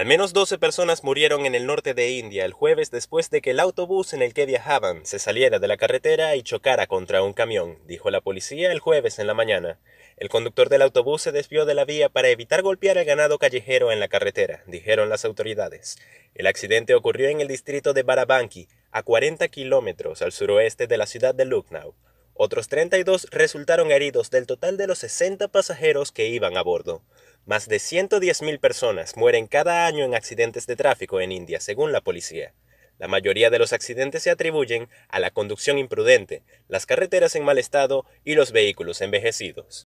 Al menos 12 personas murieron en el norte de India el jueves después de que el autobús en el que viajaban se saliera de la carretera y chocara contra un camión, dijo la policía el jueves en la mañana. El conductor del autobús se desvió de la vía para evitar golpear al ganado callejero en la carretera, dijeron las autoridades. El accidente ocurrió en el distrito de Barabanki, a 40 kilómetros al suroeste de la ciudad de Lucknow. Otros 32 resultaron heridos del total de los 60 pasajeros que iban a bordo. Más de 110.000 personas mueren cada año en accidentes de tráfico en India, según la policía. La mayoría de los accidentes se atribuyen a la conducción imprudente, las carreteras en mal estado y los vehículos envejecidos.